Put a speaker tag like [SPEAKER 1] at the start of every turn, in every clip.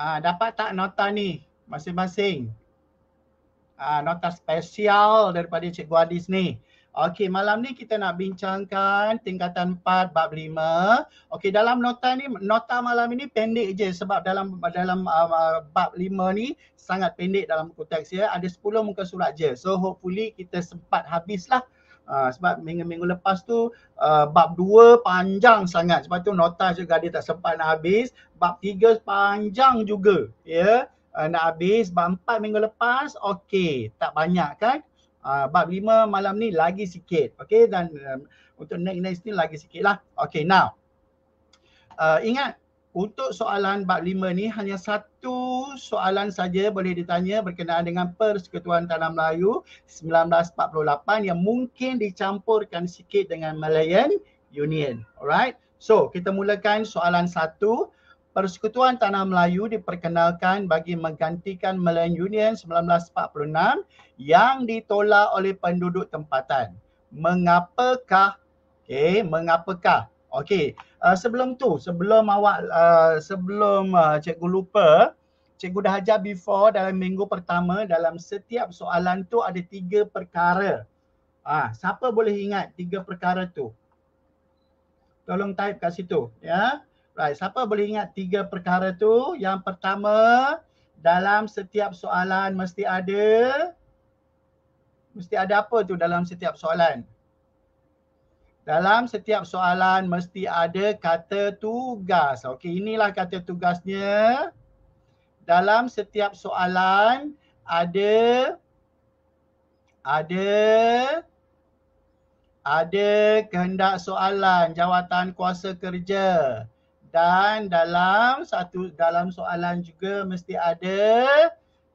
[SPEAKER 1] Ah, dapat tak nota ni masing-masing? Ah, nota spesial daripada Cikgu Adis ni. Okey, malam ni kita nak bincangkan tingkatan 4 bab 5. Okey, dalam nota ni nota malam ini pendek je sebab dalam dalam uh, bab 5 ni sangat pendek dalam konteks ya. Ada 10 muka surat je. So hopefully kita sempat habislah. Ah, sebab minggu-minggu lepas tu uh, bab dua panjang sangat sebab tu nota juga dia tak sempat nak habis bab tiga panjang juga ya yeah? uh, nak habis bab empat minggu lepas okey tak banyak kan uh, bab lima malam ni lagi sikit okey dan um, untuk next next ni lagi sikit lah okey now uh, ingat untuk soalan bab 5 ni hanya satu soalan saja boleh ditanya berkenaan dengan Persekutuan Tanah Melayu 1948 yang mungkin dicampurkan sikit dengan Malayan Union. Alright. So, kita mulakan soalan satu. Persekutuan Tanah Melayu diperkenalkan bagi menggantikan Malayan Union 1946 yang ditolak oleh penduduk tempatan. Mengapakah? Okay, mengapakah? Okey, uh, sebelum tu, sebelum awak, uh, sebelum uh, cikgu lupa, cikgu dah ajar before dalam minggu pertama dalam setiap soalan tu ada tiga perkara. Ah, uh, siapa boleh ingat tiga perkara tu? Tolong type kat situ, ya. Right, siapa boleh ingat tiga perkara tu? Yang pertama, dalam setiap soalan mesti ada mesti ada apa tu dalam setiap soalan? Dalam setiap soalan mesti ada kata tugas. Okey, inilah kata tugasnya. Dalam setiap soalan ada ada ada kehendak soalan, jawatan kuasa kerja dan dalam satu dalam soalan juga mesti ada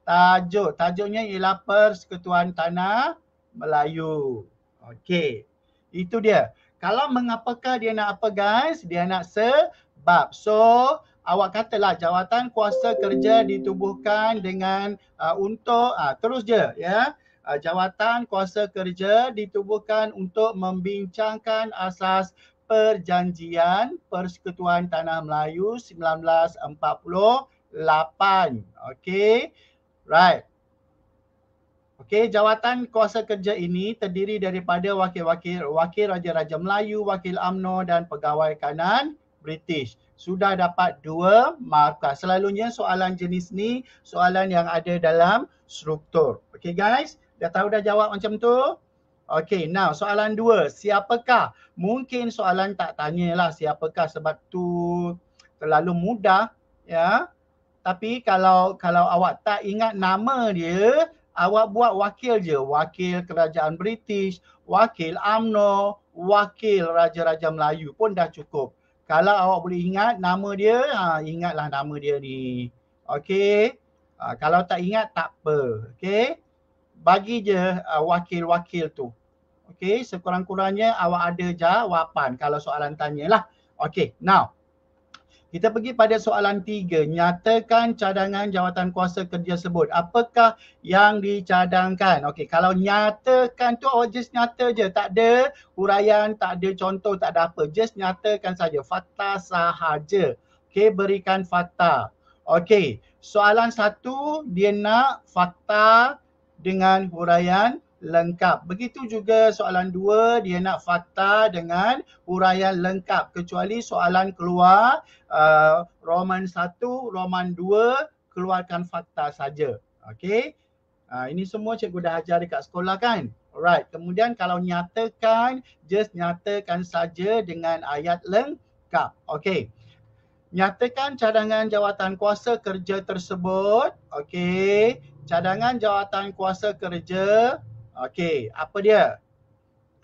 [SPEAKER 1] tajuk. Tajuknya ialah Persekutuan Tanah Melayu. Okey. Itu dia. Kalau mengapakah dia nak apa guys? Dia nak sebab. So awak katalah jawatan kuasa kerja ditubuhkan dengan uh, untuk uh, terus je ya. Uh, jawatan kuasa kerja ditubuhkan untuk membincangkan asas perjanjian Persekutuan Tanah Melayu 1948. Okay. Right. Okey, jawatan kuasa kerja ini terdiri daripada wakil-wakil wakil raja-raja Melayu, wakil AMNO dan pegawai kanan British. Sudah dapat dua markah. Selalunya soalan jenis ni soalan yang ada dalam struktur. Okey guys, dah tahu dah jawab macam tu? Okey, now soalan dua. Siapakah? Mungkin soalan tak tanyalah siapakah sebab tu terlalu mudah ya. Tapi kalau kalau awak tak ingat nama dia, awak buat wakil je wakil kerajaan british wakil amno wakil raja-raja melayu pun dah cukup kalau awak boleh ingat nama dia ha ingatlah nama dia ni okey ha, kalau tak ingat tak apa okey bagi je uh, wakil-wakil tu okey sekurang-kurangnya awak ada jawapan kalau soalan tanyalah okey now kita pergi pada soalan tiga. Nyatakan cadangan jawatan kuasa kerja sebut. Apakah yang dicadangkan? Okey, kalau nyatakan tu awak oh, just nyata je. Tak ada huraian, tak ada contoh, tak ada apa. Just nyatakan saja. Fakta sahaja. Okey, berikan fakta. Okey, soalan satu dia nak fakta dengan huraian lengkap. Begitu juga soalan dua, dia nak fakta dengan huraian lengkap. Kecuali soalan keluar uh, Roman satu, Roman dua keluarkan fakta saja. Okey. Ha, ini semua cikgu dah ajar dekat sekolah kan? Alright. Kemudian kalau nyatakan, just nyatakan saja dengan ayat lengkap. Okey. Nyatakan cadangan jawatan kuasa kerja tersebut. Okey. Cadangan jawatan kuasa kerja Okey, apa dia?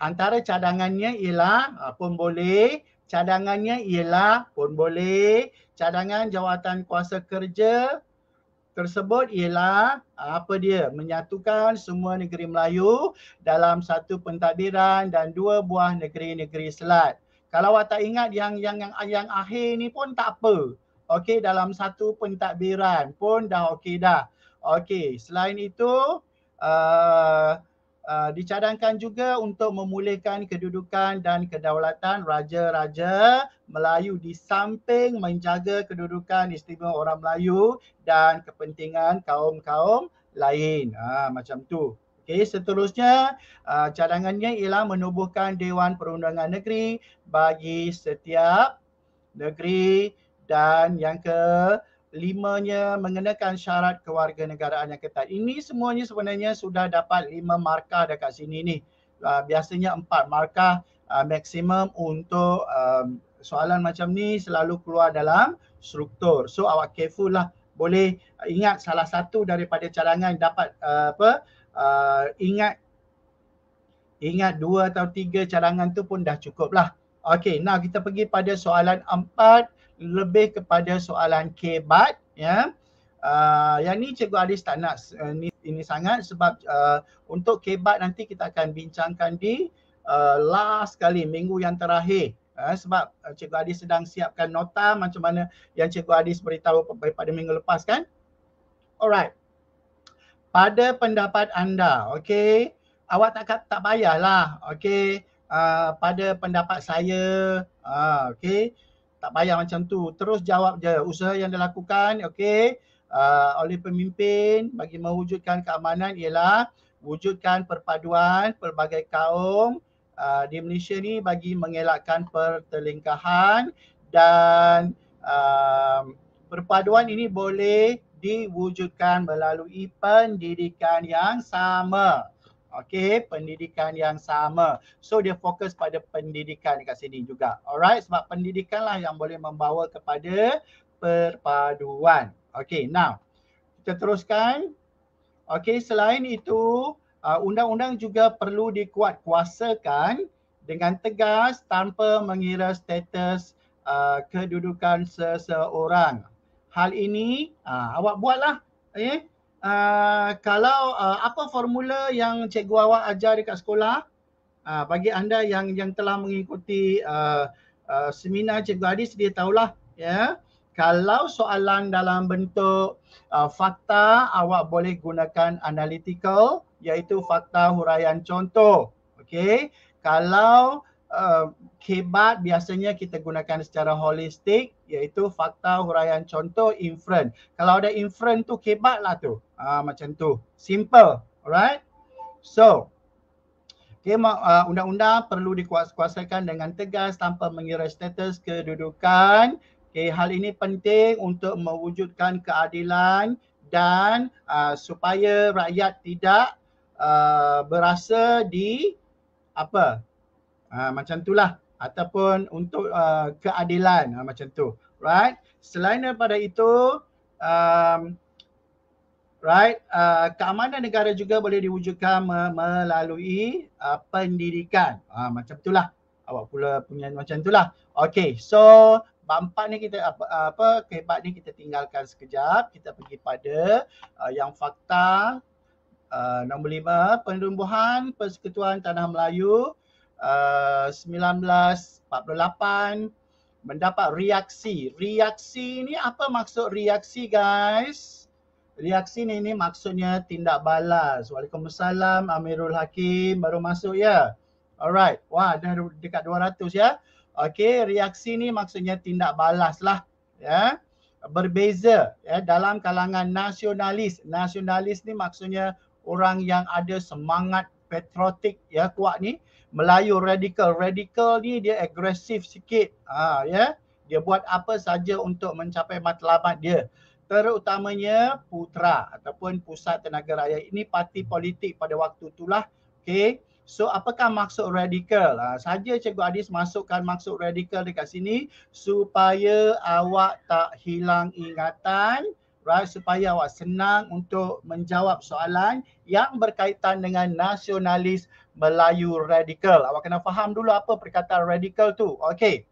[SPEAKER 1] Antara cadangannya ialah ah, pun boleh, cadangannya ialah pun boleh, cadangan jawatan kuasa kerja tersebut ialah ah, apa dia menyatukan semua negeri Melayu dalam satu pentadbiran dan dua buah negeri-negeri selat. Kalau awak tak ingat yang yang yang, yang akhir ni pun tak apa. Okey dalam satu pentadbiran pun dah okey dah. Okey selain itu uh, uh, dicadangkan juga untuk memulihkan kedudukan dan kedaulatan raja-raja Melayu di samping menjaga kedudukan istimewa orang Melayu dan kepentingan kaum-kaum lain. Uh, macam tu. Okey, seterusnya uh, cadangannya ialah menubuhkan Dewan Perundangan Negeri bagi setiap negeri dan yang ke limanya mengenakan syarat kewarganegaraan yang ketat. Ini semuanya sebenarnya sudah dapat lima markah dekat sini ni. Uh, biasanya empat markah uh, maksimum untuk um, soalan macam ni selalu keluar dalam struktur. So awak careful lah boleh ingat salah satu daripada cadangan dapat uh, apa uh, ingat ingat dua atau tiga cadangan tu pun dah cukup lah. Okay, nah kita pergi pada soalan empat lebih kepada soalan kebat ya. Uh, yang ni cikgu Adis tak nak uh, ni, ini sangat sebab uh, untuk kebat nanti kita akan bincangkan di uh, last kali minggu yang terakhir uh, sebab cikgu Adis sedang siapkan nota macam mana yang cikgu Adis beritahu pada minggu lepas kan. Alright. Pada pendapat anda, okay. awak tak tak payahlah, okey. Uh, pada pendapat saya, uh, okey tak payah macam tu. Terus jawab je usaha yang dilakukan okay, uh, oleh pemimpin bagi mewujudkan keamanan ialah wujudkan perpaduan pelbagai kaum uh, di Malaysia ni bagi mengelakkan pertelingkahan dan uh, perpaduan ini boleh diwujudkan melalui pendidikan yang sama. Okay, pendidikan yang sama. So dia fokus pada pendidikan dekat sini juga. Alright, sebab pendidikanlah yang boleh membawa kepada perpaduan. Okay, now kita teruskan. Okay, selain itu uh, undang-undang juga perlu dikuatkuasakan dengan tegas tanpa mengira status uh, kedudukan seseorang. Hal ini uh, awak buatlah. Okay. Eh? uh, kalau uh, apa formula yang cikgu awak ajar dekat sekolah uh, bagi anda yang yang telah mengikuti uh, uh, seminar cikgu Adis dia tahulah ya yeah. kalau soalan dalam bentuk uh, fakta awak boleh gunakan analytical iaitu fakta huraian contoh okey kalau uh, kebat biasanya kita gunakan secara holistik iaitu fakta huraian contoh inference kalau ada inference tu kebat lah tu uh, macam tu simple alright so Okay, uh, undang-undang perlu dikuasakan dengan tegas tanpa mengira status kedudukan. Okay, hal ini penting untuk mewujudkan keadilan dan uh, supaya rakyat tidak uh, berasa di apa uh, macam lah, ataupun untuk uh, keadilan uh, macam tu. Right. Selain daripada itu, um, right? Uh, keamanan negara juga boleh diwujudkan me- melalui uh, pendidikan. Uh, macam itulah. Awak pula punya macam itulah. Okay, so bampak ni kita apa, apa kehebat ni kita tinggalkan sekejap. Kita pergi pada uh, yang fakta uh, nombor lima, penerumbuhan Persekutuan Tanah Melayu uh, 1948 mendapat reaksi. Reaksi ni apa maksud reaksi guys? Reaksi ni ni maksudnya tindak balas. Waalaikumsalam Amirul Hakim baru masuk ya. Alright. Wah dah dekat 200 ya. Okey, reaksi ni maksudnya tindak balas lah. Ya. Berbeza ya dalam kalangan nasionalis. Nasionalis ni maksudnya orang yang ada semangat patriotik ya kuat ni. Melayu radikal. Radikal ni dia agresif sikit. Ha, ya. Dia buat apa saja untuk mencapai matlamat dia terutamanya putra ataupun pusat tenaga rakyat ini parti politik pada waktu itulah okay? So apakah maksud radikal? Ha, saja Cikgu Adis masukkan maksud radikal dekat sini supaya awak tak hilang ingatan right? supaya awak senang untuk menjawab soalan yang berkaitan dengan nasionalis Melayu radikal. Awak kena faham dulu apa perkataan radikal tu. okay?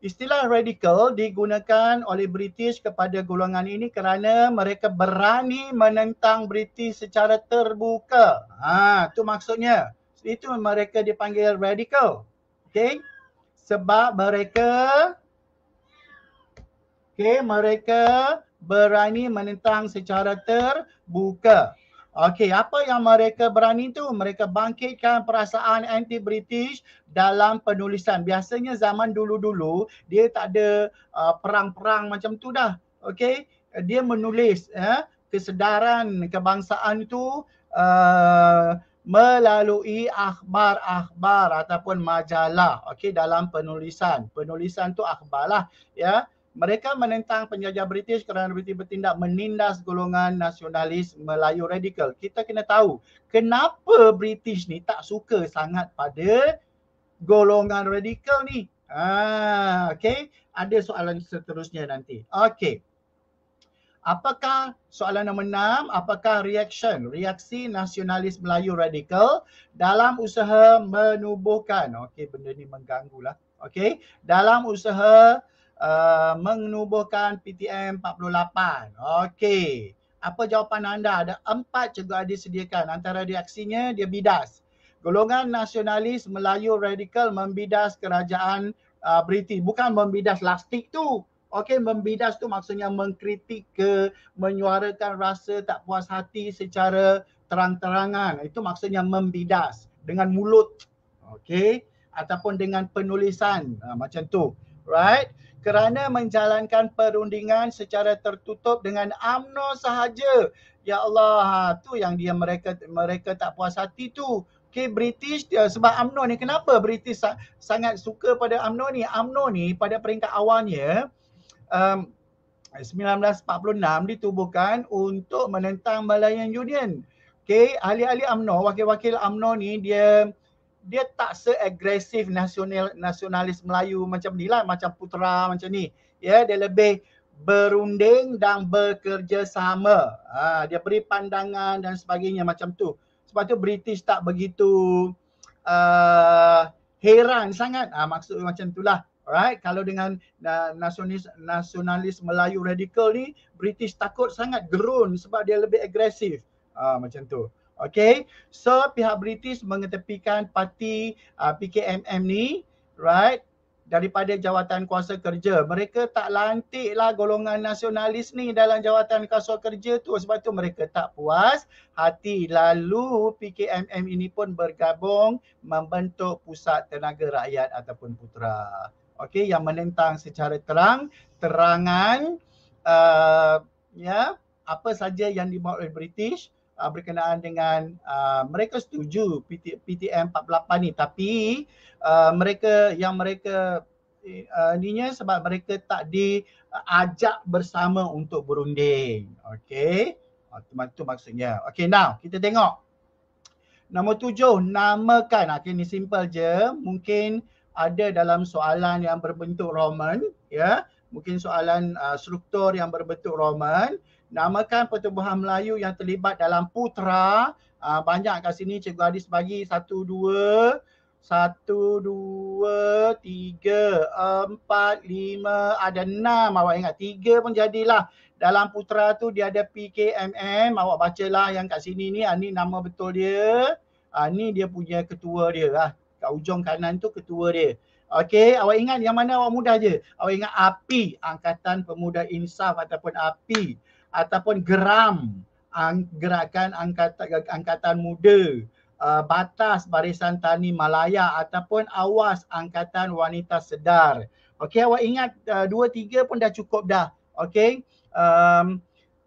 [SPEAKER 1] Istilah radical digunakan oleh British kepada golongan ini kerana mereka berani menentang British secara terbuka. Ha, tu maksudnya. Itu mereka dipanggil radical. Okay? Sebab mereka okay, mereka berani menentang secara terbuka. Okey, apa yang mereka berani tu? Mereka bangkitkan perasaan anti-British dalam penulisan. Biasanya zaman dulu-dulu, dia tak ada uh, perang-perang macam tu dah. Okey, dia menulis eh, kesedaran kebangsaan itu uh, melalui akhbar-akhbar ataupun majalah. Okey, dalam penulisan. Penulisan tu akhbar lah. Ya. Yeah. Mereka menentang penjajah British kerana British bertindak menindas golongan nasionalis Melayu radikal. Kita kena tahu kenapa British ni tak suka sangat pada golongan radikal ni. Ah, ha, okay. Ada soalan seterusnya nanti. Okay. Apakah soalan nombor enam, apakah reaction, reaksi nasionalis Melayu radikal dalam usaha menubuhkan, Okay, benda ni mengganggu lah, okey, dalam usaha uh, menubuhkan PTM 48. Okey. Apa jawapan anda? Ada empat cikgu Adi sediakan. Antara reaksinya dia bidas. Golongan nasionalis Melayu radikal membidas kerajaan uh, British. Bukan membidas lastik tu. Okey, membidas tu maksudnya mengkritik ke, menyuarakan rasa tak puas hati secara terang-terangan. Itu maksudnya membidas dengan mulut. Okey, ataupun dengan penulisan uh, macam tu. Right? kerana menjalankan perundingan secara tertutup dengan amno sahaja. Ya Allah, ha, tu yang dia mereka mereka tak puas hati tu. Okay, British dia, sebab amno ni kenapa British sa- sangat suka pada amno ni? amno ni pada peringkat awalnya um, 1946 ditubuhkan untuk menentang Malayan Union. Okay, ahli-ahli amno, wakil-wakil amno ni dia dia tak seagresif nasional nasionalis Melayu macam ni lah macam Putra macam ni ya yeah, dia lebih berunding dan bekerjasama ha, dia beri pandangan dan sebagainya macam tu sebab tu British tak begitu uh, heran sangat ha, maksud macam itulah Right, kalau dengan uh, nasionalis nasionalis Melayu radikal ni, British takut sangat gerun sebab dia lebih agresif. Ah, macam tu. Okay, so pihak British mengetepikan parti uh, PKMM ni, right? daripada jawatan kuasa kerja. Mereka tak lantik lah golongan nasionalis ni dalam jawatan kuasa kerja tu sebab tu mereka tak puas hati. Lalu PKMM ini pun bergabung membentuk pusat tenaga rakyat ataupun putra. Okey yang menentang secara terang terangan uh, ya apa saja yang dibuat oleh British uh, berkenaan dengan uh, mereka setuju PT, PTM 48 ni tapi uh, mereka yang mereka uh, ininya uh, sebab mereka tak diajak bersama untuk berunding. Okey. Itu oh, uh, maksudnya. Okey now kita tengok. Nombor tujuh, namakan. Ah, okey ni simple je. Mungkin ada dalam soalan yang berbentuk Roman. Ya. Yeah? Mungkin soalan uh, struktur yang berbentuk Roman namakan pertubuhan Melayu yang terlibat dalam putra uh, banyak kat sini cikgu Adis bagi satu dua satu dua tiga empat lima ada enam. awak ingat tiga pun jadilah dalam putra tu dia ada PKMM awak bacalah yang kat sini ni ah, nama betul dia ah, dia punya ketua dia lah kat ujung kanan tu ketua dia Okey, awak ingat yang mana awak mudah je. Awak ingat API, Angkatan Pemuda Insaf ataupun API ataupun geram gerakan angkatan angkatan muda uh, batas barisan tani Malaya ataupun awas angkatan wanita sedar okey awak ingat uh, dua tiga pun dah cukup dah okey um,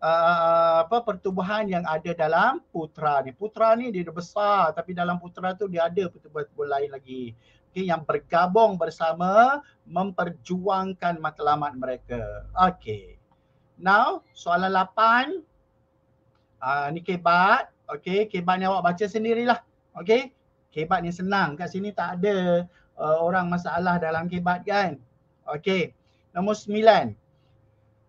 [SPEAKER 1] Uh, apa pertubuhan yang ada dalam putra ni. Putra ni dia besar tapi dalam putra tu dia ada pertubuhan-pertubuhan lain lagi. Okey yang bergabung bersama memperjuangkan matlamat mereka. Okey. Now, soalan lapan. Uh, ni kebat. Okay, kebat ni awak baca sendirilah. Okay, kebat ni senang. Kat sini tak ada uh, orang masalah dalam kebat kan. Okay, nombor 9,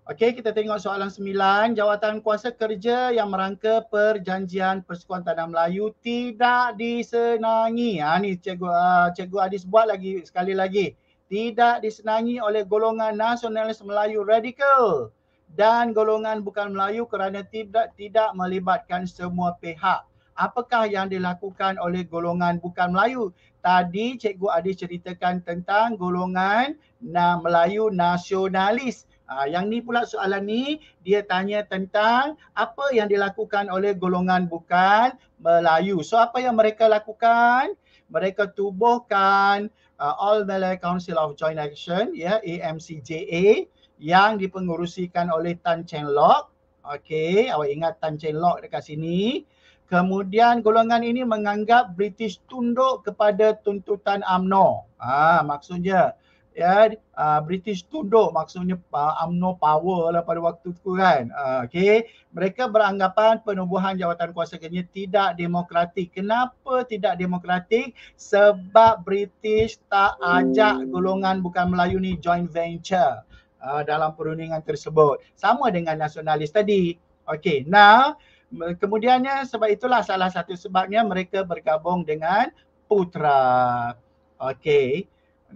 [SPEAKER 1] Okey, kita tengok soalan sembilan. Jawatan kuasa kerja yang merangka perjanjian Persekutuan Tanah Melayu tidak disenangi. Ha, ni Cikgu, uh, Cikgu Adis buat lagi sekali lagi. Tidak disenangi oleh golongan nasionalis Melayu radikal dan golongan bukan Melayu kerana tidak tidak melibatkan semua pihak. Apakah yang dilakukan oleh golongan bukan Melayu? Tadi Cikgu Adi ceritakan tentang golongan na Melayu nasionalis. Ha, yang ni pula soalan ni dia tanya tentang apa yang dilakukan oleh golongan bukan Melayu. So apa yang mereka lakukan? Mereka tubuhkan uh, All Malay Council of Joint Action, ya yeah, AMCJA yang dipengerusikan oleh Tan Cheng Lok. Okey, awak ingat Tan Cheng Lok dekat sini. Kemudian golongan ini menganggap British tunduk kepada tuntutan UMNO. Ah, maksudnya ya uh, British tunduk maksudnya uh, power lah pada waktu itu kan. Uh, Okey, mereka beranggapan penubuhan jawatan kuasa kerja tidak demokratik. Kenapa tidak demokratik? Sebab British tak ajak golongan bukan Melayu ni joint venture. Uh, dalam perundingan tersebut. Sama dengan nasionalis tadi. Okey, nah kemudiannya sebab itulah salah satu sebabnya mereka bergabung dengan putra. Okey,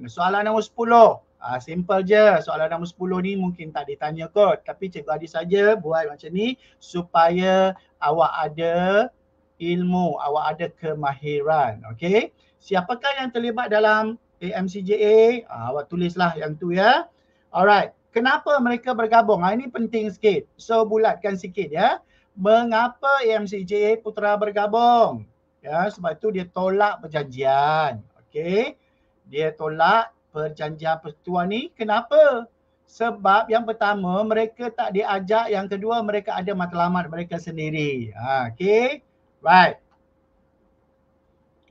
[SPEAKER 1] soalan nombor 10. Uh, ah, simple je, soalan nombor 10 ni mungkin tak ditanya kot. Tapi cikgu Adi saja buat macam ni supaya awak ada ilmu, awak ada kemahiran. Okey, siapakah yang terlibat dalam AMCJA? Uh, ah, awak tulislah yang tu ya. Alright, kenapa mereka bergabung? Ha, ini penting sikit. So bulatkan sikit ya. Mengapa AMCJ Putra bergabung? Ya, sebab itu dia tolak perjanjian. Okey. Dia tolak perjanjian persetuan ni. Kenapa? Sebab yang pertama mereka tak diajak. Yang kedua mereka ada matlamat mereka sendiri. Ha, Okey. Right.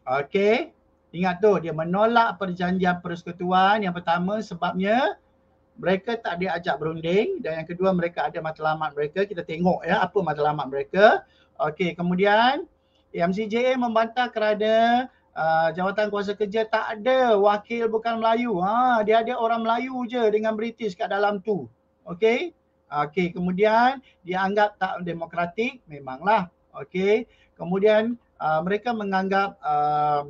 [SPEAKER 1] Okey. Ingat tu dia menolak perjanjian persetuan. yang pertama sebabnya mereka tak diajak berunding dan yang kedua mereka ada matlamat mereka kita tengok ya apa matlamat mereka okey kemudian MCJA membantah kerana uh, jawatan kuasa kerja tak ada wakil bukan Melayu ha dia ada orang Melayu je dengan British kat dalam tu okey okey kemudian dianggap tak demokratik memanglah okey kemudian uh, mereka menganggap uh,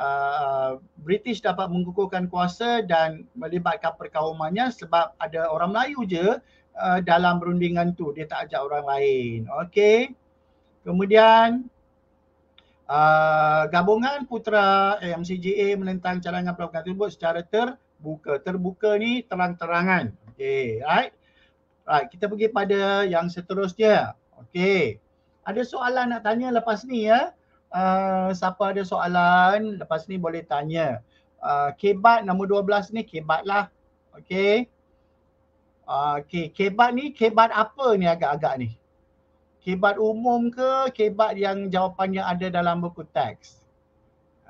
[SPEAKER 1] Uh, British dapat mengukuhkan kuasa dan melibatkan perkawamannya sebab ada orang Melayu je uh, dalam perundingan tu dia tak ajak orang lain okey kemudian uh, gabungan putra MCGA menentang cadangan pelabuhan tersebut secara terbuka terbuka ni terang-terangan okey right right kita pergi pada yang seterusnya okey ada soalan nak tanya lepas ni ya eh? Ah, siapa ada soalan lepas ni boleh tanya. Uh, ah, kebat nombor 12 ni kebat lah. Okay. Uh, ah, okay. Kebat ni kebat apa ni agak-agak ni? Kebat umum ke kebat yang jawapannya ada dalam buku teks?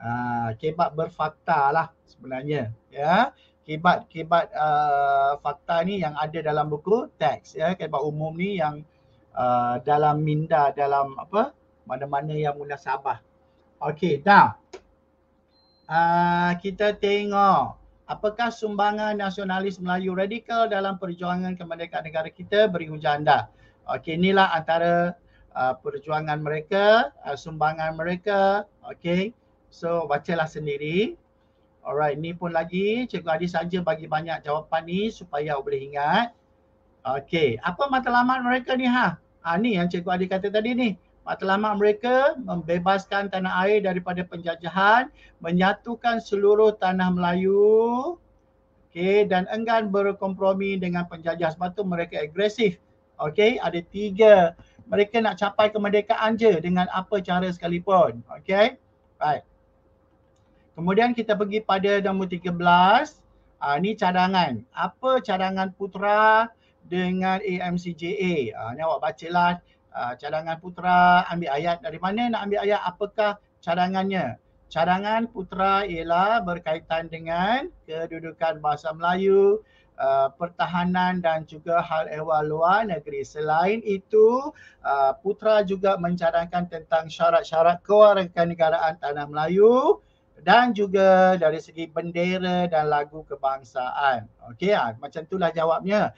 [SPEAKER 1] Uh, kebat berfakta lah sebenarnya. Ya. Yeah. Kebat, kebat uh, fakta ni yang ada dalam buku teks. Ya. Yeah. Kebat umum ni yang uh, dalam minda, dalam apa? Uh, mana-mana yang munasabah. Okey, dah. Uh, kita tengok apakah sumbangan nasionalis Melayu radikal dalam perjuangan kemerdekaan negara kita beri hujan dah. Okey, inilah antara uh, perjuangan mereka, uh, sumbangan mereka. Okey, so bacalah sendiri. Alright, ni pun lagi Cikgu Adi saja bagi banyak jawapan ni supaya awak boleh ingat. Okey, apa matlamat mereka ni ha? Ha ni yang Cikgu Adi kata tadi ni matlamat mereka membebaskan tanah air daripada penjajahan, menyatukan seluruh tanah Melayu okay, dan enggan berkompromi dengan penjajah. Sebab tu mereka agresif. Okay, ada tiga. Mereka nak capai kemerdekaan je dengan apa cara sekalipun. Okay, baik. Kemudian kita pergi pada nombor 13. Ini ah, cadangan. Apa cadangan putra dengan AMCJA? Uh, ah, ni awak bacalah uh, cadangan putra ambil ayat dari mana nak ambil ayat apakah cadangannya cadangan putra ialah berkaitan dengan kedudukan bahasa Melayu uh, pertahanan dan juga hal ehwal luar negeri selain itu uh, putra juga mencadangkan tentang syarat-syarat kewarganegaraan tanah Melayu dan juga dari segi bendera dan lagu kebangsaan. Okey, ha, macam itulah jawabnya.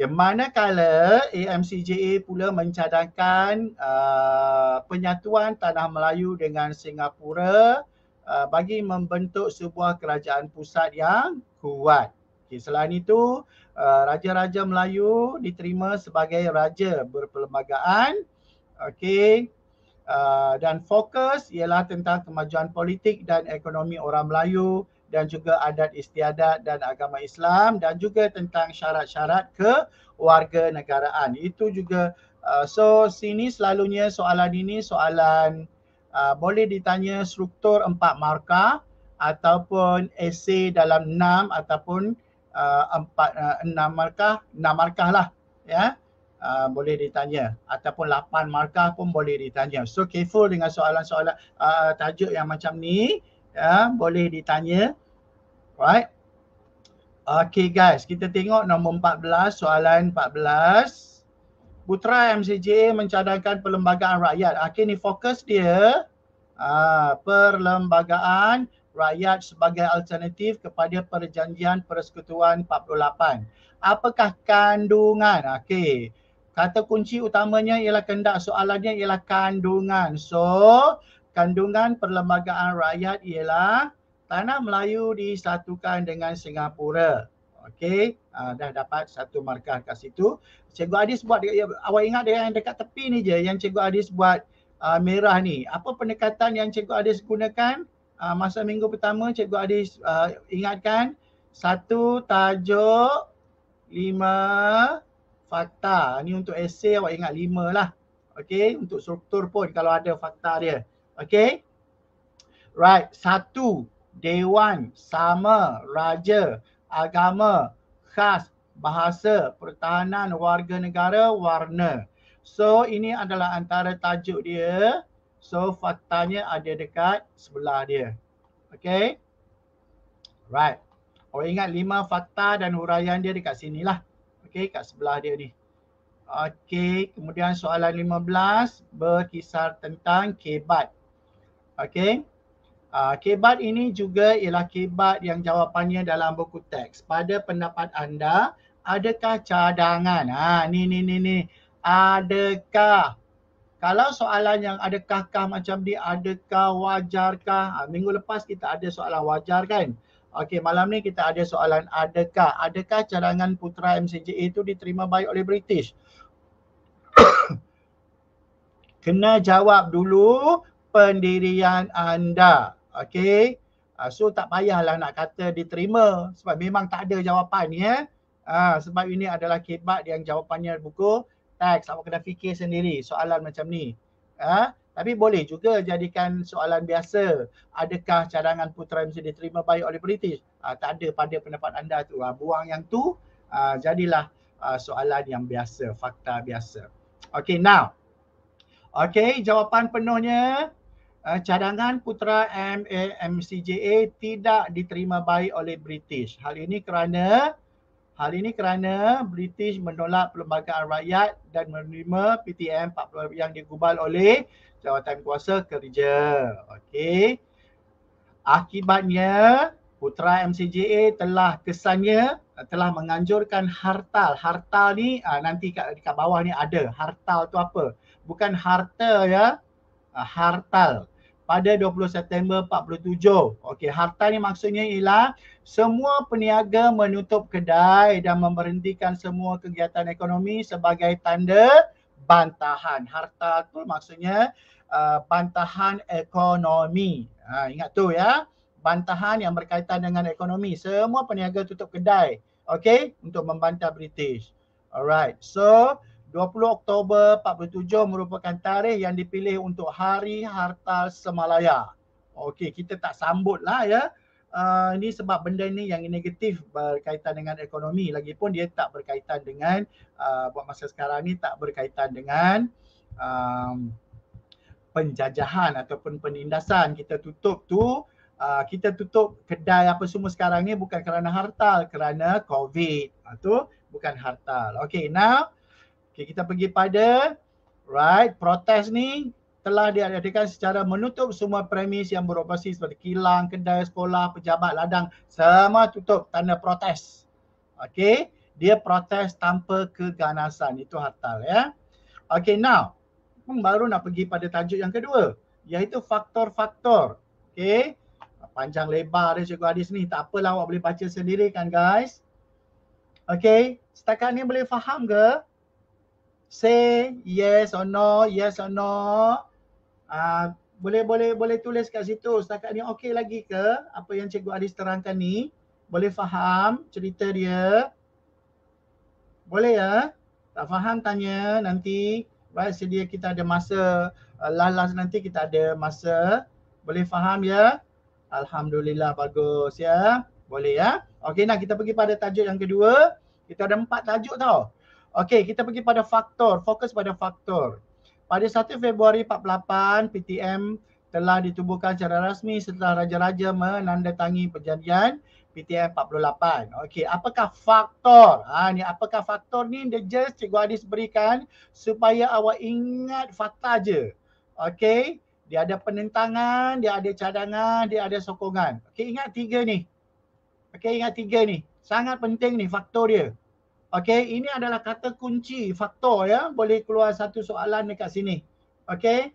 [SPEAKER 1] Ya, manakala AMCJA pula mencadangkan uh, penyatuan tanah Melayu dengan Singapura uh, bagi membentuk sebuah kerajaan pusat yang kuat. Okay, selain itu, uh, raja-raja Melayu diterima sebagai raja berperlembagaan. okay, Uh, dan fokus ialah tentang kemajuan politik dan ekonomi orang Melayu dan juga adat istiadat dan agama Islam dan juga tentang syarat-syarat ke kewarganegaraan. Itu juga uh, so sini selalunya soalan ini soalan uh, boleh ditanya struktur empat markah ataupun esei dalam enam ataupun uh, empat uh, enam markah enam markah lah ya uh, boleh ditanya ataupun lapan markah pun boleh ditanya so careful dengan soalan-soalan uh, tajuk yang macam ni ya boleh ditanya right Okay, guys kita tengok nombor 14 soalan 14 putra MCJ mencadangkan perlembagaan rakyat akhir ni fokus dia aa, ah, perlembagaan rakyat sebagai alternatif kepada perjanjian persekutuan 48 apakah kandungan Okay, kata kunci utamanya ialah kehendak soalannya ialah kandungan so kandungan perlembagaan rakyat ialah tanah Melayu disatukan dengan Singapura. Okey, uh, dah dapat satu markah kat situ. Cikgu Adis buat dekat, ya, awak ingat dia yang dekat tepi ni je yang cikgu Adis buat uh, merah ni. Apa pendekatan yang cikgu Adis gunakan? Uh, masa minggu pertama cikgu Adis uh, ingatkan satu tajuk lima fakta. Ini untuk esei awak ingat lima lah. Okey, untuk struktur pun kalau ada fakta dia. Okay. Right. Satu. Dewan. Sama. Raja. Agama. Khas. Bahasa. Pertahanan. Warga negara. Warna. So ini adalah antara tajuk dia. So faktanya ada dekat sebelah dia. Okay. Right. Awak ingat lima fakta dan huraian dia dekat sini lah. Okay. Kat sebelah dia ni. Okey, kemudian soalan 15 berkisar tentang kebat. Okay. Uh, ah, kebat ini juga ialah kebat yang jawapannya dalam buku teks. Pada pendapat anda, adakah cadangan? Ha, ni, ni, ni, ni. Adakah? Kalau soalan yang adakah-kah macam ni, adakah wajarkah? Ha, minggu lepas kita ada soalan wajar kan? Okey, malam ni kita ada soalan adakah? Adakah cadangan putra MCJA itu diterima baik oleh British? Kena jawab dulu pendirian anda. Okey. Uh, so tak payahlah nak kata diterima sebab memang tak ada jawapan ya. Uh, sebab ini adalah kebat yang jawapannya buku teks. Awak kena fikir sendiri soalan macam ni. Uh, tapi boleh juga jadikan soalan biasa. Adakah cadangan putera mesti diterima baik oleh British? Uh, tak ada pada pendapat anda tu. Uh, buang yang tu. Uh, jadilah uh, soalan yang biasa. Fakta biasa. Okay now. Okay jawapan penuhnya uh, cadangan Putra MA MCJA tidak diterima baik oleh British. Hal ini kerana hal ini kerana British menolak perlembagaan rakyat dan menerima PTM 40 yang digubal oleh jawatan kuasa kerja. Okey. Akibatnya Putra MCJA telah kesannya telah menganjurkan hartal. Hartal ni ah, nanti kat, kat bawah ni ada. Hartal tu apa? Bukan harta ya. Ah, hartal pada 20 September 47. Okey, harta ni maksudnya ialah semua peniaga menutup kedai dan memberhentikan semua kegiatan ekonomi sebagai tanda bantahan. Harta tu maksudnya uh, bantahan ekonomi. Ha, ingat tu ya. Bantahan yang berkaitan dengan ekonomi. Semua peniaga tutup kedai. Okey, untuk membantah British. Alright. So, 20 Oktober 47 merupakan tarikh yang dipilih untuk Hari Harta Semalaya. Okey, kita tak sambut lah ya. Uh, ini sebab benda ni yang negatif berkaitan dengan ekonomi. Lagipun dia tak berkaitan dengan, uh, buat masa sekarang ni tak berkaitan dengan um, penjajahan ataupun penindasan. Kita tutup tu, uh, kita tutup kedai apa semua sekarang ni bukan kerana harta, kerana COVID. Itu bukan harta. Okey, now Okey, kita pergi pada right protes ni telah diadakan secara menutup semua premis yang beroperasi seperti kilang, kedai, sekolah, pejabat, ladang semua tutup tanda protes. Okay, dia protes tanpa keganasan itu hatal ya. Okay now hmm, baru nak pergi pada tajuk yang kedua iaitu faktor-faktor. Okay, panjang lebar dia cikgu Hadis ni. Tak apalah awak boleh baca sendiri kan guys. Okay, setakat ni boleh faham ke? say yes or no, yes or no. Ah boleh boleh boleh tulis kat situ setakat ni okey lagi ke apa yang cikgu Aris terangkan ni? Boleh faham cerita dia? Boleh ya? Tak faham tanya nanti. Baik sedia kita ada masa uh, ah, lalas nanti kita ada masa. Boleh faham ya? Alhamdulillah bagus ya. Boleh ya? Okey nah kita pergi pada tajuk yang kedua. Kita ada empat tajuk tau. Okey, kita pergi pada faktor, fokus pada faktor. Pada 1 Februari 48, PTM telah ditubuhkan secara rasmi setelah raja-raja menandatangani perjanjian PTM 48. Okey, apakah faktor? Ha ni apakah faktor ni the just cikgu Adis berikan supaya awak ingat fakta je. Okey, dia ada penentangan, dia ada cadangan, dia ada sokongan. Okey, ingat tiga ni. Okey, ingat tiga ni. Sangat penting ni faktor dia. Okey, ini adalah kata kunci faktor ya. Boleh keluar satu soalan dekat sini. Okey.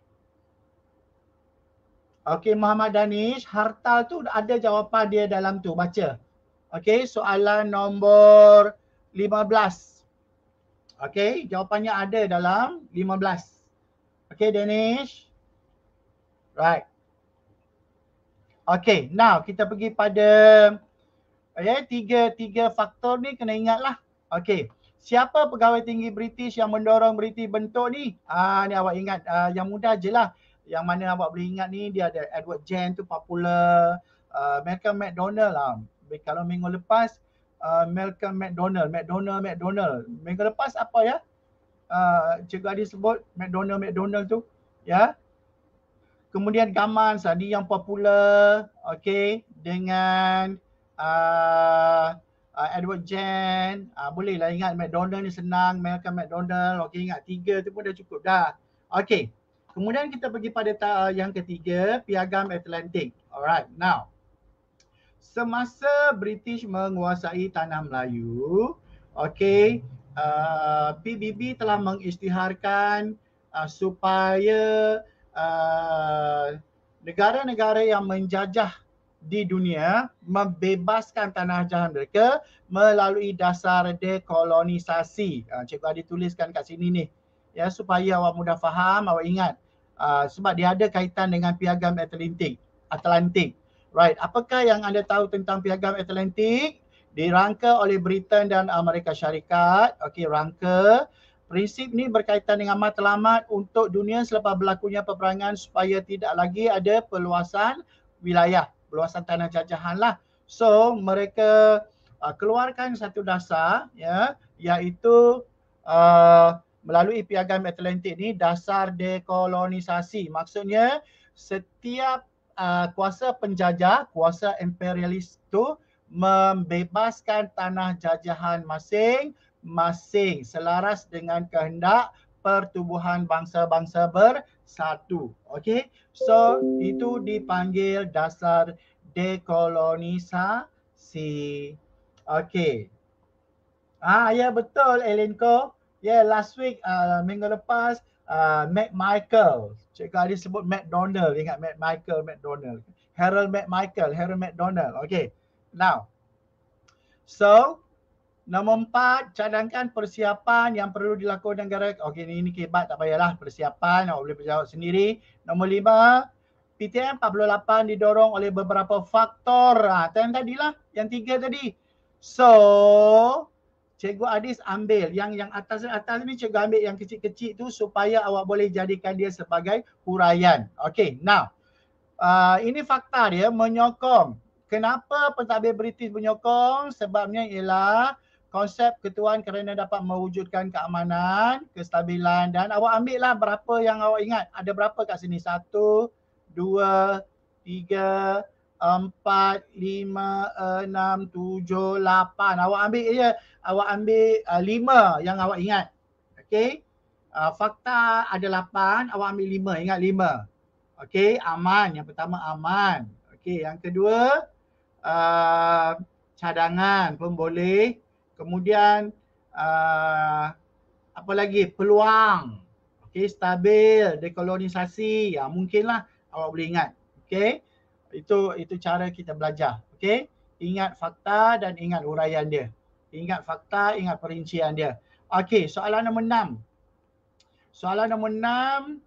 [SPEAKER 1] Okey, Muhammad Danish, harta tu ada jawapan dia dalam tu. Baca. Okey, soalan nombor 15. Okey, jawapannya ada dalam 15. Okey, Danish. Right. Okey, now kita pergi pada Okay, ya, tiga tiga faktor ni kena ingatlah. Okey. Siapa pegawai tinggi British yang mendorong British bentuk ni? Ah ni awak ingat ah, yang mudah je lah. Yang mana awak boleh ingat ni dia ada Edward Jen tu popular. Uh, Malcolm McDonald lah. Kalau minggu lepas uh, Malcolm McDonald, McDonald, McDonald. Minggu lepas apa ya? Uh, cikgu Adi sebut McDonald, McDonald tu. Ya. Yeah? Kemudian Gamans lah. yang popular. Okay. Dengan uh, uh, Edward Jen, uh, ah, boleh lah ingat McDonald ni senang, makan McDonald, okey ingat tiga tu pun dah cukup dah. Okey. Kemudian kita pergi pada ah, yang ketiga, Piagam Atlantic. Alright. Now. Semasa British menguasai tanah Melayu, okey, uh, PBB telah mengisytiharkan uh, supaya uh, negara-negara yang menjajah di dunia membebaskan tanah jahan mereka melalui dasar dekolonisasi. Ah, Cikgu Adi tuliskan kat sini ni. Ya, supaya awak mudah faham, awak ingat. Uh, sebab dia ada kaitan dengan piagam Atlantik. Atlantik. Right. Apakah yang anda tahu tentang piagam Atlantik? Dirangka oleh Britain dan Amerika Syarikat. Okey, rangka. Prinsip ni berkaitan dengan matlamat untuk dunia selepas berlakunya peperangan supaya tidak lagi ada perluasan wilayah luasan tanah jajahan lah. So mereka uh, keluarkan satu dasar ya iaitu uh, melalui piagam Atlantik ni dasar dekolonisasi. Maksudnya setiap uh, kuasa penjajah, kuasa imperialis tu membebaskan tanah jajahan masing-masing selaras dengan kehendak pertubuhan bangsa-bangsa ber satu. okay. So itu dipanggil dasar dekolonisasi. okay. Ah ya yeah, betul Elenko. Yeah last week uh, minggu lepas uh, ah, Matt Michael. Cikgu Ali sebut Donald, Ingat Matt Michael, Donald. Harold Michael, Harold Donald, Okay. Now. So, uh, Nombor empat, cadangkan persiapan yang perlu dilakukan negara. Okey, ini, ini kebat tak payahlah persiapan. Awak boleh berjawab sendiri. Nombor lima, PTM 48 didorong oleh beberapa faktor. Ha, tu yang tadilah, yang tiga tadi. So, cikgu Adis ambil yang yang atas atas ni cikgu ambil yang kecil-kecil tu supaya awak boleh jadikan dia sebagai huraian. Okey, now. Uh, ini fakta dia menyokong. Kenapa pentadbir British menyokong? Sebabnya ialah konsep ketuan kerana dapat mewujudkan keamanan, kestabilan dan awak ambil lah berapa yang awak ingat. Ada berapa kat sini? Satu, dua, tiga, empat, lima, enam, tujuh, lapan. Awak ambil je. Awak ambil uh, lima yang awak ingat. Okay. Uh, eh, fakta ada lapan. Awak ambil lima. Ingat lima. Okay. Aman. Yang pertama aman. Okay. Yang kedua, uh, cadangan pun boleh kemudian uh, apa lagi peluang okay, stabil dekolonisasi ya mungkinlah awak boleh ingat okay? itu itu cara kita belajar okay? ingat fakta dan ingat uraian dia ingat fakta ingat perincian dia Okay, soalan nombor enam. soalan nombor enam.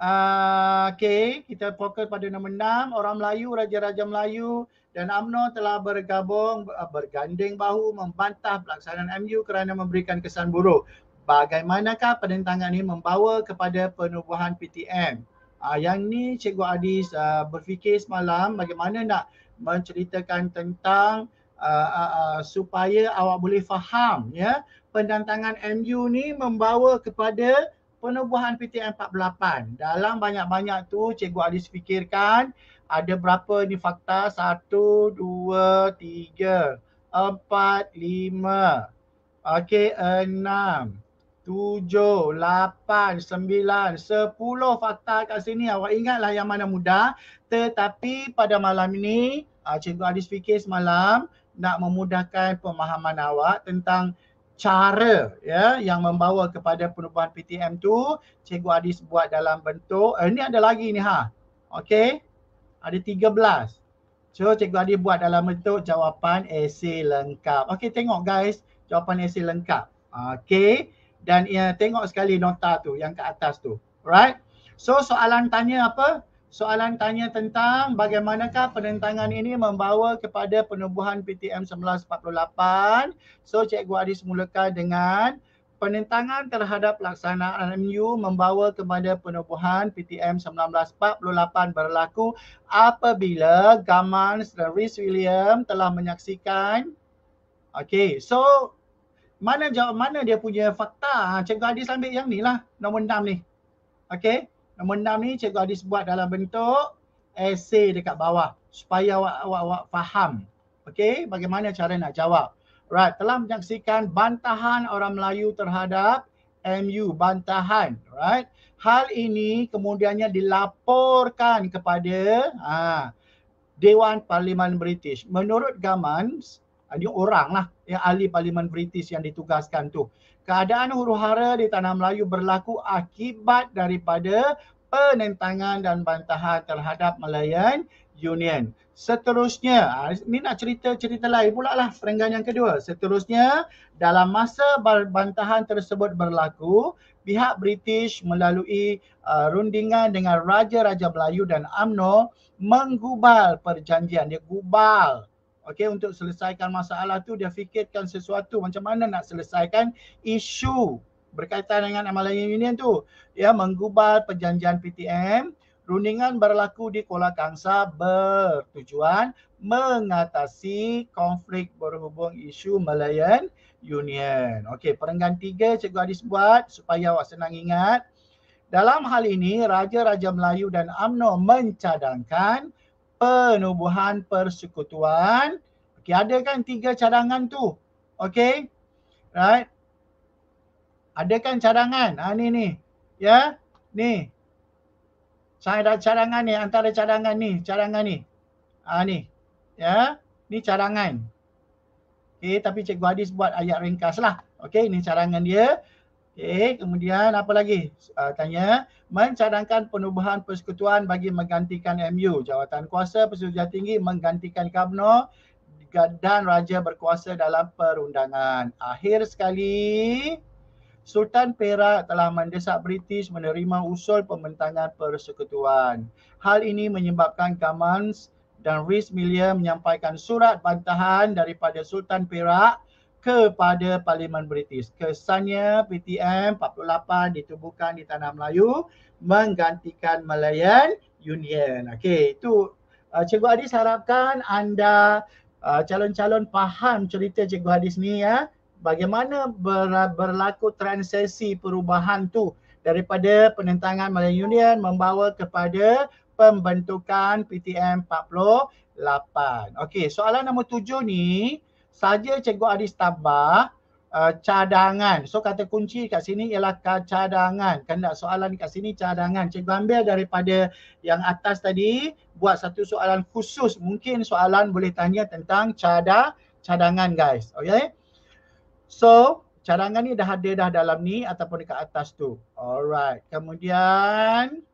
[SPEAKER 1] Uh, okay, kita fokus pada nombor enam. Orang Melayu, Raja-Raja Melayu dan Amno telah bergabung eh, berganding bahu membantah pelaksanaan MU kerana memberikan kesan buruk. Bagaimanakah penentangan ini membawa kepada penubuhan PTM? Uh, ah, yang ni Cikgu Adis uh, berfikir semalam bagaimana nak menceritakan tentang uh, uh, uh, supaya awak boleh faham ya penentangan MU ni membawa kepada penubuhan PTM 48. Dalam banyak-banyak tu Cikgu Adis fikirkan ada berapa ni fakta? Satu, dua, tiga, empat, lima. Okey, enam, tujuh, lapan, sembilan, sepuluh fakta kat sini. Awak ingatlah yang mana mudah. Tetapi pada malam ini, ah, Cikgu Adis fikir semalam nak memudahkan pemahaman awak tentang cara ya yang membawa kepada perubahan PTM tu cikgu Adis buat dalam bentuk eh, ni ada lagi ni ha okey ada 13. So cikgu Adi buat dalam bentuk jawapan esay lengkap. Okay tengok guys jawapan esay lengkap. Okay dan ya, tengok sekali nota tu yang ke atas tu. Alright. So soalan tanya apa? Soalan tanya tentang bagaimanakah penentangan ini membawa kepada penubuhan PTM 1948. So cikgu Adi semulakan dengan penentangan terhadap pelaksanaan MU membawa kepada penubuhan PTM 1948 berlaku apabila Gaman dan William telah menyaksikan Okay, so mana jawab mana dia punya fakta? Ha, Cikgu Hadis ambil yang ni lah, nombor 6 ni. Okay, nombor 6 ni Cikgu Hadis buat dalam bentuk essay dekat bawah supaya awak, awak, awak faham. Okay, bagaimana cara nak jawab. Right, telah menyaksikan bantahan orang Melayu terhadap MU bantahan, right? Hal ini kemudiannya dilaporkan kepada ha, Dewan Parlimen British. Menurut Gamans, ha, ini orang lah yang ahli Parlimen British yang ditugaskan tu. Keadaan huru-hara di Tanah Melayu berlaku akibat daripada penentangan dan bantahan terhadap Malayan Union. Seterusnya, ini ah, nak cerita-cerita lain pula lah perenggan yang kedua. Seterusnya, dalam masa bantahan tersebut berlaku, pihak British melalui uh, rundingan dengan Raja-Raja Melayu dan UMNO menggubal perjanjian. Dia gubal. Okey, untuk selesaikan masalah tu dia fikirkan sesuatu macam mana nak selesaikan isu berkaitan dengan MLA Union tu ya menggubal perjanjian PTM rundingan berlaku di Kuala Kangsa bertujuan mengatasi konflik berhubung isu Malayan Union. Okey, perenggan tiga cikgu Adis buat supaya awak senang ingat. Dalam hal ini, Raja-Raja Melayu dan UMNO mencadangkan penubuhan persekutuan. Okey, ada kan tiga cadangan tu? Okey. Right. Ada kan cadangan? Ha ni ni. Ya? Ni. Saya ada cadangan ni, antara cadangan ni, cadangan ni. Ha ni. Ya? Ni cadangan. Okey, tapi Cikgu Hadis buat ayat ringkas lah. Okey, ini cadangan dia. Okey, kemudian apa lagi? Uh, tanya, mencadangkan penubuhan persekutuan bagi menggantikan MU. Jawatan kuasa persetujuan tinggi menggantikan Kabno dan raja berkuasa dalam perundangan. Akhir sekali. Sultan Perak telah mendesak British menerima usul pembentangan persekutuan. Hal ini menyebabkan Kamans dan Riz Milia menyampaikan surat bantahan daripada Sultan Perak kepada Parlimen British. Kesannya PTM 48 ditubuhkan di Tanah Melayu menggantikan Malayan Union. Okey, itu uh, Cikgu Hadis harapkan anda uh, calon-calon faham cerita Cikgu Hadis ni ya bagaimana ber, berlaku transisi perubahan tu daripada penentangan Malaysian Union membawa kepada pembentukan PTM 48. Okey, soalan nombor tujuh ni saja Cikgu Adis tambah uh, eh, cadangan. So kata kunci kat sini ialah cadangan. Kan tak soalan kat sini cadangan. Cikgu ambil daripada yang atas tadi buat satu soalan khusus. Mungkin soalan boleh tanya tentang cada cadangan guys. Okey. So, cadangan ni dah ada dah dalam ni ataupun dekat atas tu. Alright. Kemudian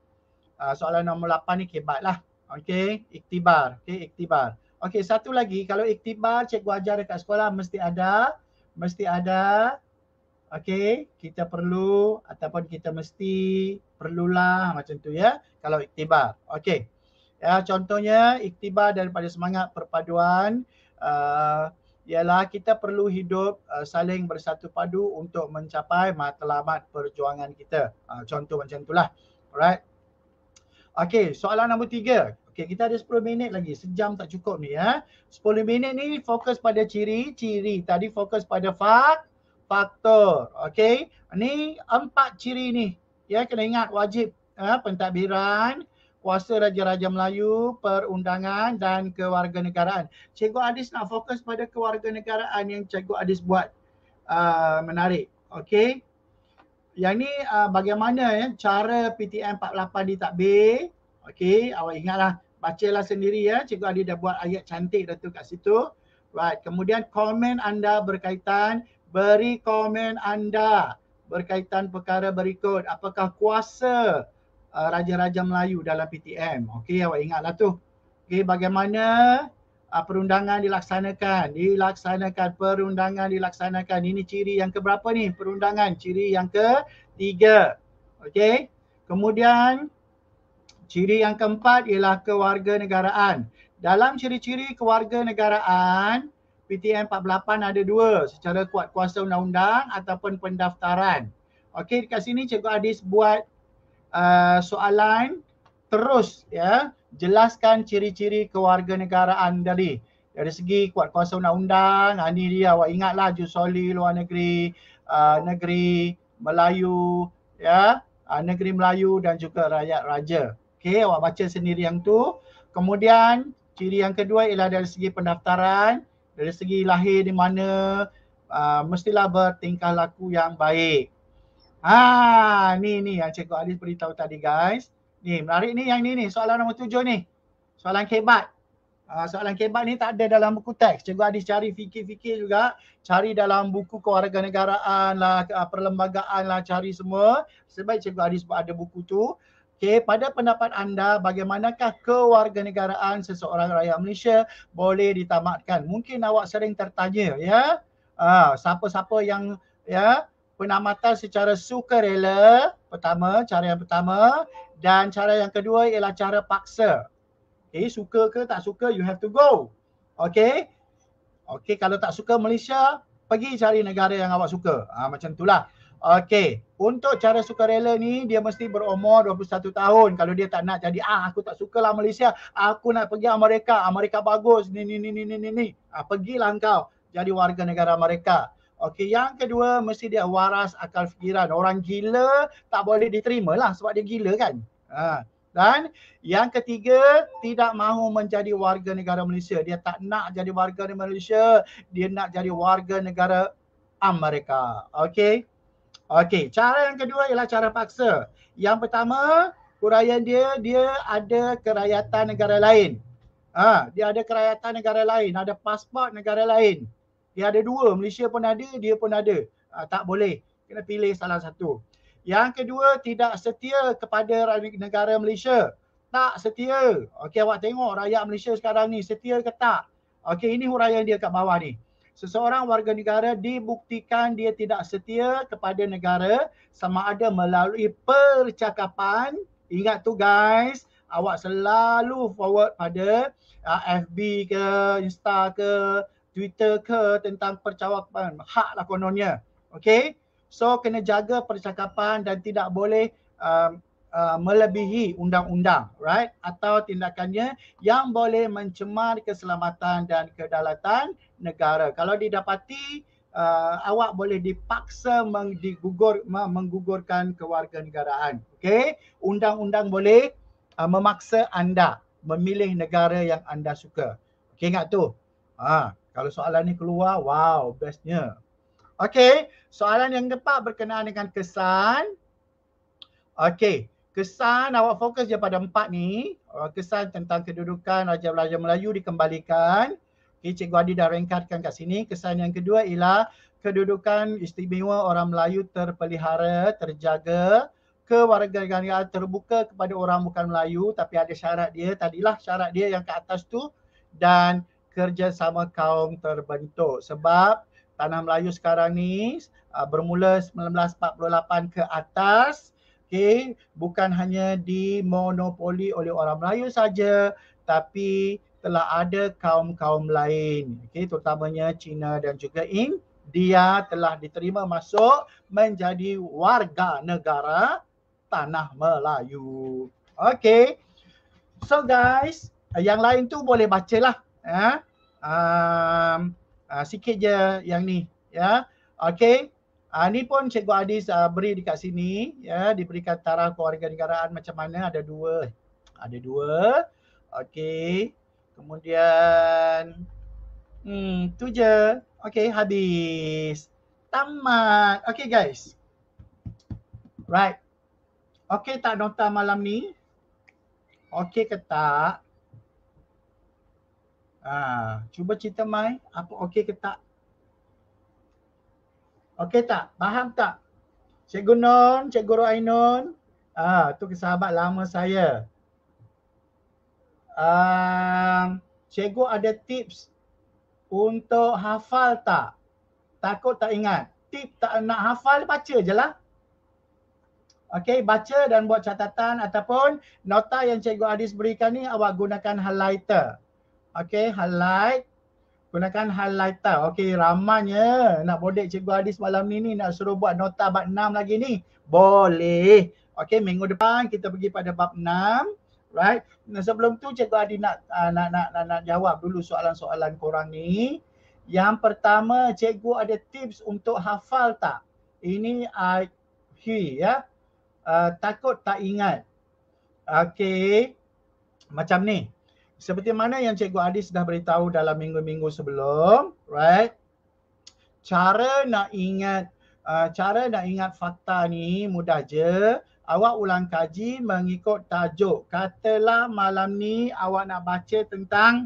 [SPEAKER 1] uh, soalan nombor 8 ni kebat lah. Okay. Iktibar. Okay. Iktibar. Okay. Satu lagi. Kalau iktibar cikgu ajar dekat sekolah mesti ada. Mesti ada. Okay. Kita perlu ataupun kita mesti perlulah macam tu ya. Kalau iktibar. Okay. Ya, contohnya iktibar daripada semangat perpaduan uh, ialah kita perlu hidup uh, saling bersatu padu untuk mencapai matlamat perjuangan kita. Uh, contoh macam itulah. Alright. Okay, soalan nombor tiga. Okay, kita ada 10 minit lagi. Sejam tak cukup ni ya. Eh. 10 minit ni fokus pada ciri-ciri. Tadi fokus pada fak faktor. Okay, ni empat ciri ni. Ya, kena ingat wajib eh, pentadbiran, kuasa Raja-Raja Melayu, perundangan dan kewarganegaraan. Cikgu Adis nak fokus pada kewarganegaraan yang Cikgu Adis buat uh, menarik. Okey. Yang ni uh, bagaimana ya cara PTM 48 ditakbir. Okey, awak ingatlah bacalah sendiri ya. Cikgu Adis dah buat ayat cantik dah tu kat situ. Right. Kemudian komen anda berkaitan beri komen anda berkaitan perkara berikut. Apakah kuasa uh, raja-raja Melayu dalam PTM. Okey, awak ingatlah tu. Okey, bagaimana uh, perundangan dilaksanakan? Dilaksanakan perundangan dilaksanakan. Ini ciri yang keberapa ni? Perundangan ciri yang ke tiga. Okey. Kemudian ciri yang keempat ialah kewarganegaraan. Dalam ciri-ciri kewarganegaraan, PTM 48 ada dua secara kuat kuasa undang-undang ataupun pendaftaran. Okey, dekat sini Cikgu Adis buat Ah, soalan terus ya jelaskan ciri-ciri kewarganegaraan dari dari segi kuat kuasa undang-undang ini ah, dia awak ingatlah soli luar negeri uh, negeri Melayu ya uh, negeri Melayu dan juga rakyat raja okey awak baca sendiri yang tu kemudian ciri yang kedua ialah dari segi pendaftaran dari segi lahir di mana uh, mestilah bertingkah laku yang baik Ah, ni ni yang Cikgu Alis beritahu tadi guys. Ni, menarik ni yang ni ni, soalan nombor tujuh ni. Soalan kebat. Ha, ah, soalan kebat ni tak ada dalam buku teks. Cikgu Adis cari fikir-fikir juga. Cari dalam buku kewarganegaraan lah, ah, perlembagaan lah, cari semua. Sebab Cikgu Adis ada buku tu. Okay, pada pendapat anda, bagaimanakah kewarganegaraan seseorang rakyat Malaysia boleh ditamatkan? Mungkin awak sering tertanya, ya. Ha, siapa-siapa yang, ya, penamatan secara sukarela pertama cara yang pertama dan cara yang kedua ialah cara paksa okey suka ke tak suka you have to go Okay, okay kalau tak suka Malaysia pergi cari negara yang awak suka ha, macam itulah Okay untuk cara sukarela ni dia mesti berumur 21 tahun kalau dia tak nak jadi ah aku tak sukalah Malaysia aku nak pergi Amerika Amerika bagus ni ni ni ni ni ni ah pergilah engkau jadi warga negara Amerika Okey, yang kedua mesti dia waras akal fikiran. Orang gila tak boleh diterima lah sebab dia gila kan. Ha. Dan yang ketiga tidak mahu menjadi warga negara Malaysia. Dia tak nak jadi warga negara Malaysia. Dia nak jadi warga negara Amerika. Okey. Okey, cara yang kedua ialah cara paksa. Yang pertama, huraian dia, dia ada kerayatan negara lain. Ha, dia ada kerayatan negara lain, ada pasport negara lain dia ada dua Malaysia pun ada dia pun ada uh, tak boleh kena pilih salah satu yang kedua tidak setia kepada negara Malaysia tak setia okey awak tengok rakyat Malaysia sekarang ni setia ke tak okey ini huraian dia kat bawah ni Seseorang warga negara dibuktikan dia tidak setia kepada negara sama ada melalui percakapan ingat tu guys awak selalu forward pada uh, ah, FB ke Insta ke Twitter ke tentang percakapan hak lah kononnya. Okay. So kena jaga percakapan dan tidak boleh uh, uh, melebihi undang-undang. Right. Atau tindakannya yang boleh mencemar keselamatan dan kedalatan negara. Kalau didapati uh, awak boleh dipaksa meng, menggugurkan kewarganegaraan. Okay. Undang-undang boleh uh, memaksa anda memilih negara yang anda suka. Okay ingat tu. Ha. Uh. Kalau soalan ni keluar, wow, bestnya. Okey, soalan yang keempat berkenaan dengan kesan. Okey, kesan awak fokus je pada empat ni. Oh, kesan tentang kedudukan Raja Belajar Melayu dikembalikan. Okey, Cikgu Adi dah rengkatkan kat sini. Kesan yang kedua ialah kedudukan istimewa orang Melayu terpelihara, terjaga. Kewarganegaraan terbuka kepada orang bukan Melayu tapi ada syarat dia. Tadilah syarat dia yang ke atas tu. Dan kerjasama kaum terbentuk sebab tanah Melayu sekarang ni uh, bermula 1948 ke atas okay bukan hanya dimonopoli oleh orang Melayu saja tapi telah ada kaum-kaum lain okay terutamanya Cina dan juga Ing. Dia telah diterima masuk menjadi warga negara tanah Melayu okay so guys yang lain tu boleh bacalah ya. Uh, uh, sikit je yang ni, ya. Okey. Uh, ni pun Cikgu Adis uh, beri dekat sini, ya, diberikan taraf kewarganegaraan macam mana ada dua. Ada dua. Okey. Kemudian hmm tu je. Okey, habis. Tamat. Okey guys. Right. Okey tak nota malam ni? Okey ke tak? Ah, cuba cerita mai apa okey ke tak? Okey tak? Faham tak? Cikgu non, Cikgu Ainun. Ah, ha, tu ke sahabat lama saya. Um, cikgu ada tips untuk hafal tak? Takut tak ingat. Tip tak nak hafal baca je lah. Okey, baca dan buat catatan ataupun nota yang Cikgu Adis berikan ni awak gunakan highlighter. Okay, highlight. Gunakan highlighter. Okay, ramanya nak bodek Cikgu Adi semalam ni ni nak suruh buat nota bab 6 lagi ni. Boleh. Okay, minggu depan kita pergi pada bab 6. Right. Nah, sebelum tu Cikgu Adi nak, uh, nak, nak, nak, nak jawab dulu soalan-soalan korang ni. Yang pertama, Cikgu ada tips untuk hafal tak? Ini uh, he ya. Uh, takut tak ingat. Okay. Macam ni. Seperti mana yang Cikgu Adi sudah beritahu dalam minggu-minggu sebelum, right? Cara nak ingat uh, cara nak ingat fakta ni mudah je. Awak ulang kaji mengikut tajuk. Katalah malam ni awak nak baca tentang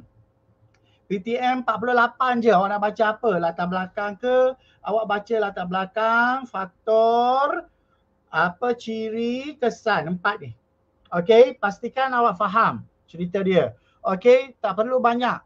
[SPEAKER 1] PTM 48 je. Awak nak baca apa? Latar belakang ke? Awak baca latar belakang, faktor, apa ciri, kesan. Empat ni. Okay, pastikan awak faham cerita dia. Okey, tak perlu banyak.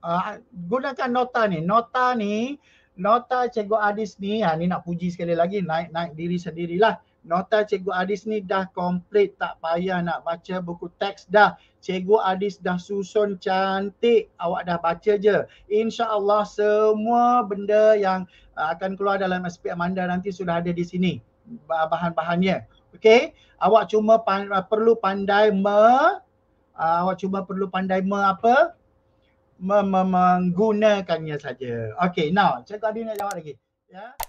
[SPEAKER 1] Uh, gunakan nota ni. Nota ni, nota Cikgu Adis ni, ha, ni nak puji sekali lagi, naik-naik diri sendirilah. Nota Cikgu Adis ni dah komplit, tak payah nak baca buku teks dah. Cikgu Adis dah susun cantik, awak dah baca je. Insya Allah semua benda yang ah, akan keluar dalam SPM Manda nanti sudah ada di sini. Bahan-bahannya. Okey, awak cuma pan- perlu pandai me- uh, awak cuba perlu pandai me- apa menggunakannya saja. Okay, now cikgu Adi nak jawab lagi. Ya. Yeah.